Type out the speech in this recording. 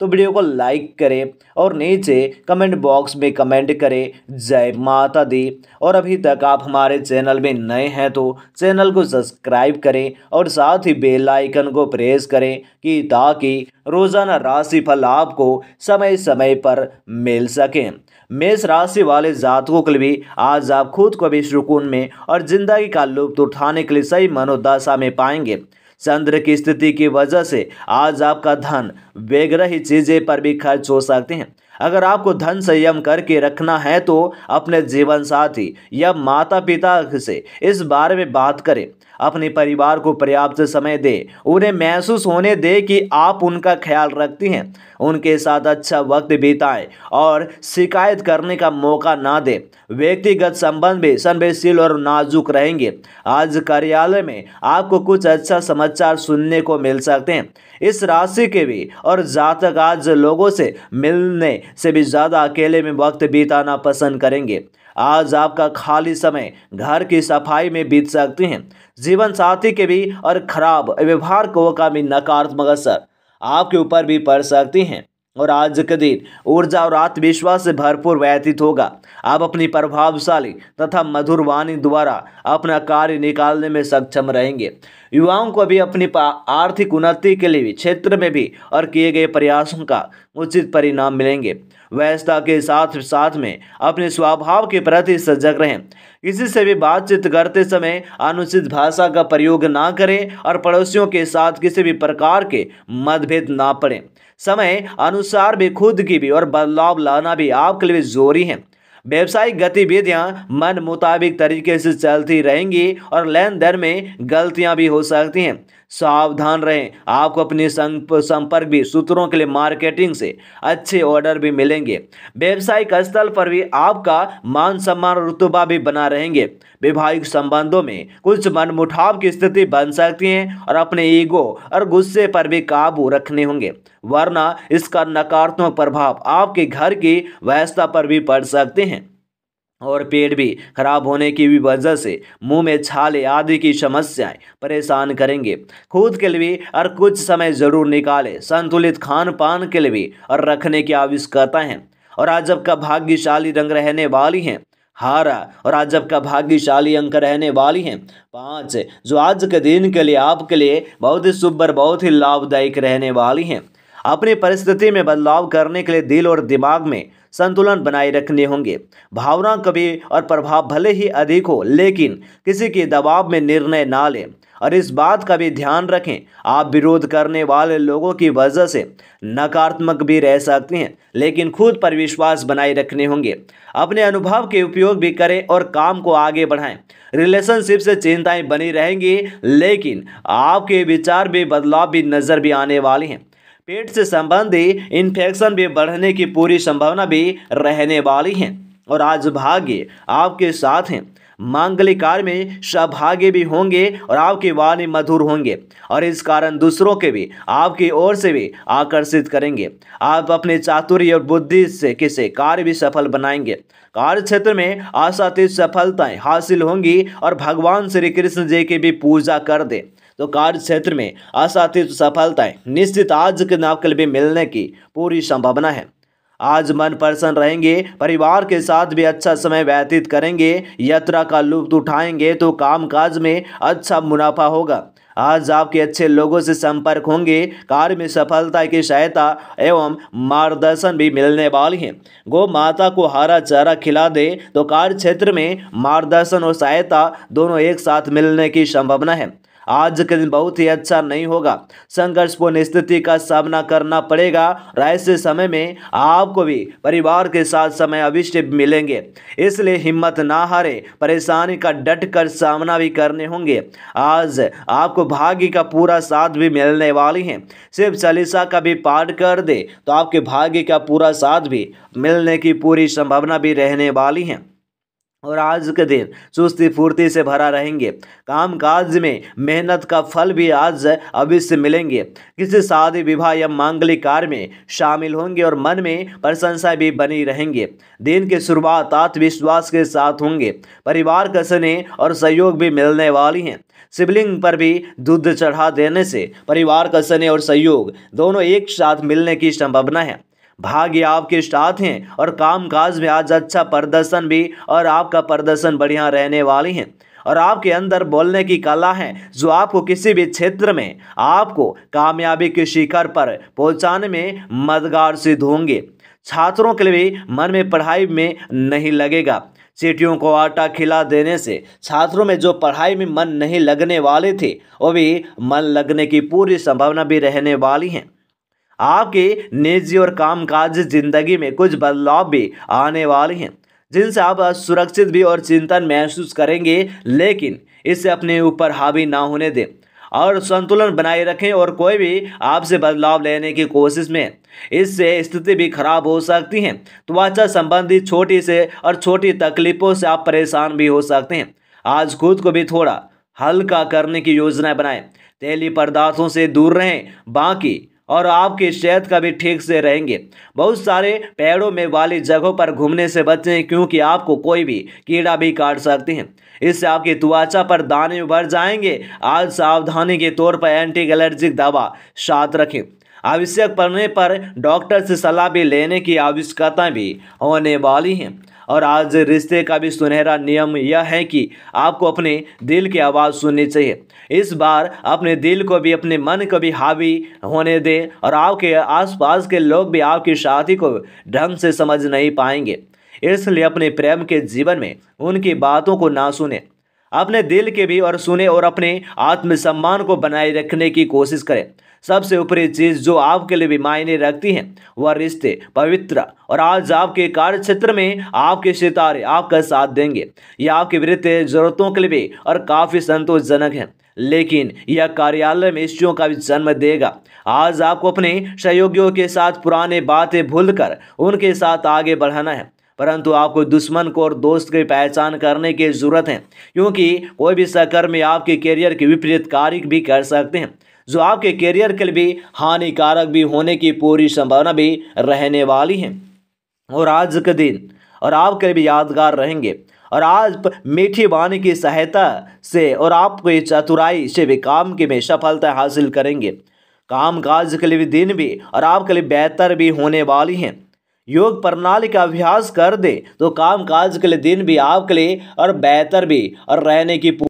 तो वीडियो को लाइक करें और नीचे कमेंट बॉक्स में कमेंट करें जय माता दी और अभी तक आप हमारे चैनल में नए हैं तो चैनल को सब्सक्राइब करें और साथ ही बेल आइकन को प्रेस करें कि ताकि रोज़ाना राशिफल आपको समय समय पर मिल सकें मेष राशि वाले जातकों के लिए आज आप खुद को भी सुकून में और ज़िंदगी का लुप्त उठाने के लिए सही मनोदशा में पाएंगे चंद्र की स्थिति की वजह से आज आपका धन बेगरह ही चीज़ें पर भी खर्च हो सकते हैं अगर आपको धन संयम करके रखना है तो अपने जीवन साथी या माता पिता से इस बारे में बात करें अपने परिवार को पर्याप्त समय दें उन्हें महसूस होने दें कि आप उनका ख्याल रखती हैं उनके साथ अच्छा वक्त बिताएं और शिकायत करने का मौका ना दें व्यक्तिगत संबंध भी संवेदशील और नाजुक रहेंगे आज कार्यालय में आपको कुछ अच्छा समाचार सुनने को मिल सकते हैं इस राशि के भी और जातक आज लोगों से मिलने से भी ज़्यादा अकेले में वक्त बिताना पसंद करेंगे आज आपका खाली समय घर की सफाई में बीत सकते हैं जीवन साथी के भी और खराब व्यवहार को का भी नकारात्मक असर आपके ऊपर भी पड़ सकती हैं और आज के दिन ऊर्जा और आत्मविश्वास से भरपूर व्यतीत होगा आप अपनी प्रभावशाली तथा मधुर वाणी द्वारा अपना कार्य निकालने में सक्षम रहेंगे युवाओं को भी अपनी आर्थिक उन्नति के लिए क्षेत्र में भी और किए गए प्रयासों का उचित परिणाम मिलेंगे व्यस्तता के साथ साथ में अपने स्वभाव के प्रति सजग रहें किसी से भी बातचीत करते समय अनुचित भाषा का प्रयोग ना करें और पड़ोसियों के साथ किसी भी प्रकार के मतभेद ना पड़ें समय अनुसार भी खुद की भी और बदलाव लाना भी आपके लिए जरूरी है व्यवसायिक गतिविधियां मन मुताबिक तरीके से चलती रहेंगी और लेन देन में गलतियां भी हो सकती हैं सावधान रहें आपको अपने संपर्क भी सूत्रों के लिए मार्केटिंग से अच्छे ऑर्डर भी मिलेंगे व्यवसायिक स्थल पर भी आपका मान सम्मान रुतबा भी बना रहेंगे वैवाहिक संबंधों में कुछ मनमुटाव की स्थिति बन सकती है और अपने ईगो और गुस्से पर भी काबू रखने होंगे वरना इसका नकारात्मक प्रभाव आपके घर की व्यवस्था पर भी पड़ सकते हैं और पेट भी खराब होने की भी वजह से मुंह में छाले आदि की समस्याएं परेशान करेंगे खुद के लिए और कुछ समय जरूर निकालें संतुलित खान पान के लिए और रखने की आवश्यकता है और आज आपका भाग्यशाली रंग रहने वाली हैं हारा और आज जब का भाग्यशाली अंक रहने वाली हैं पाँच जो आज के दिन के लिए आपके लिए बहुत ही शुभ और बहुत ही लाभदायक रहने वाली हैं अपनी परिस्थिति में बदलाव करने के लिए दिल और दिमाग में संतुलन बनाए रखने होंगे भावना कभी और प्रभाव भले ही अधिक हो लेकिन किसी के दबाव में निर्णय ना लें और इस बात का भी ध्यान रखें आप विरोध करने वाले लोगों की वजह से नकारात्मक भी रह सकते हैं लेकिन खुद पर विश्वास बनाए रखने होंगे अपने अनुभव के उपयोग भी करें और काम को आगे बढ़ाएं रिलेशनशिप से चिंताएं बनी रहेंगी लेकिन आपके विचार भी बदलाव भी नज़र भी आने वाले हैं पेट से संबंधी इन्फेक्शन भी बढ़ने की पूरी संभावना भी रहने वाली है और आज भाग्य आपके साथ हैं मांगलिक कार्य में सहभागी भी होंगे और आपके वाणी मधुर होंगे और इस कारण दूसरों के भी आपकी ओर से भी आकर्षित करेंगे आप अपने चातुर्य और बुद्धि से किसी कार्य भी सफल बनाएंगे कार्य क्षेत्र में आशातीत सफलताएं हासिल होंगी और भगवान श्री कृष्ण जी की भी पूजा कर दे तो कार्य क्षेत्र में असाथित सफलताएं निश्चित आज के नाव के लिए मिलने की पूरी संभावना है आज मन प्रसन्न रहेंगे परिवार के साथ भी अच्छा समय व्यतीत करेंगे यात्रा का लुप्त उठाएंगे तो कामकाज में अच्छा मुनाफा होगा आज आपके अच्छे लोगों से संपर्क होंगे कार्य में सफलता की सहायता एवं मार्गदर्शन भी मिलने वाली है गौ माता को हरा चारा खिला दे तो कार्य क्षेत्र में मार्गदर्शन और सहायता दोनों एक साथ मिलने की संभावना है आज का दिन बहुत ही अच्छा नहीं होगा संघर्षपूर्ण स्थिति का सामना करना पड़ेगा और ऐसे समय में आपको भी परिवार के साथ समय अविष्ट मिलेंगे इसलिए हिम्मत ना हारे परेशानी का डट कर सामना भी करने होंगे आज आपको भाग्य का पूरा साथ भी मिलने वाली है सिर्फ चालीसा का भी पाठ कर दे तो आपके भाग्य का पूरा साथ भी मिलने की पूरी संभावना भी रहने वाली है और आज के दिन सुस्ती फुर्ती से भरा रहेंगे काम काज में मेहनत का फल भी आज अवश्य मिलेंगे किसी शादी विवाह या मांगलिक कार्य में शामिल होंगे और मन में प्रशंसा भी बनी रहेंगे दिन की शुरुआत आत्मविश्वास के साथ होंगे परिवार का स्नेह और सहयोग भी मिलने वाली हैं शिवलिंग पर भी दूध चढ़ा देने से परिवार का स्नेह और सहयोग दोनों एक साथ मिलने की संभावना है भाग्य आपके साथ हैं और कामकाज में आज अच्छा प्रदर्शन भी और आपका प्रदर्शन बढ़िया रहने वाली हैं और आपके अंदर बोलने की कला है जो आपको किसी भी क्षेत्र में आपको कामयाबी के शिखर पर पहुंचाने में मददगार सिद्ध होंगे छात्रों के लिए मन में पढ़ाई में नहीं लगेगा सीटियों को आटा खिला देने से छात्रों में जो पढ़ाई में मन नहीं लगने वाले थे वो भी मन लगने की पूरी संभावना भी रहने वाली हैं आपके निजी और कामकाज जिंदगी में कुछ बदलाव भी आने वाले हैं जिनसे आप सुरक्षित भी और चिंतन महसूस करेंगे लेकिन इसे अपने ऊपर हावी ना होने दें और संतुलन बनाए रखें और कोई भी आपसे बदलाव लेने की कोशिश में इससे स्थिति भी खराब हो सकती है त्वचा संबंधी छोटी से और छोटी तकलीफों से आप परेशान भी हो सकते हैं आज खुद को भी थोड़ा हल्का करने की योजना बनाएं तेली पदार्थों से दूर रहें बाकी और आपकी सेहत का भी ठीक से रहेंगे बहुत सारे पेड़ों में वाली जगहों पर घूमने से बचें क्योंकि आपको कोई भी कीड़ा भी काट सकते हैं इससे आपकी त्वचा पर दाने भर जाएंगे आज सावधानी के तौर पर एंटी एलर्जिक दवा साथ रखें आवश्यक पड़ने पर डॉक्टर से सलाह भी लेने की आवश्यकता भी होने वाली है और आज रिश्ते का भी सुनहरा नियम यह है कि आपको अपने दिल की आवाज़ सुननी चाहिए इस बार अपने दिल को भी अपने मन को भी हावी होने दें और आपके आसपास के लोग भी आपकी शादी को ढंग से समझ नहीं पाएंगे इसलिए अपने प्रेम के जीवन में उनकी बातों को ना सुने अपने दिल के भी और सुने और अपने आत्मसम्मान को बनाए रखने की कोशिश करें सबसे ऊपरी चीज जो आपके लिए भी मायने रखती है वह रिश्ते पवित्र और आज आपके कार्य क्षेत्र में आपके सितारे आपका साथ देंगे यह आपके वित्त जरूरतों के लिए भी और काफ़ी संतोषजनक है लेकिन यह कार्यालय में स्त्रियों का भी जन्म देगा आज आपको अपने सहयोगियों के साथ पुराने बातें भूलकर उनके साथ आगे बढ़ाना है परंतु आपको दुश्मन को और दोस्त की पहचान करने की जरूरत है क्योंकि कोई भी सहकर्मी आपके करियर के विपरीत कार्य भी कर सकते हैं जो आपके करियर के लिए भी हानिकारक भी होने की पूरी संभावना भी रहने वाली है और आज के दिन और आपके लिए भी यादगार रहेंगे और आज मीठी वाणी की सहायता से और आपको चतुराई से भी काम के में सफलता हासिल करेंगे काम काज के लिए भी दिन भी और आपके लिए बेहतर भी होने वाली हैं योग प्रणाली का अभ्यास कर दे तो काम काज के लिए दिन भी आपके लिए और बेहतर भी और रहने की